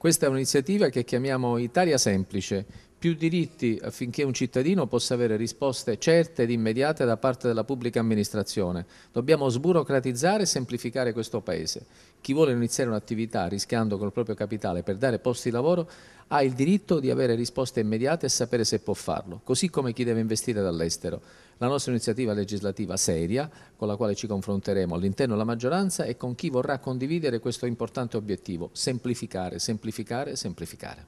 Questa è un'iniziativa che chiamiamo Italia Semplice, più diritti affinché un cittadino possa avere risposte certe ed immediate da parte della pubblica amministrazione. Dobbiamo sburocratizzare e semplificare questo Paese. Chi vuole iniziare un'attività rischiando col proprio capitale per dare posti di lavoro ha il diritto di avere risposte immediate e sapere se può farlo, così come chi deve investire dall'estero. La nostra iniziativa legislativa seria, con la quale ci confronteremo all'interno della maggioranza e con chi vorrà condividere questo importante obiettivo, semplificare, semplificare, semplificare.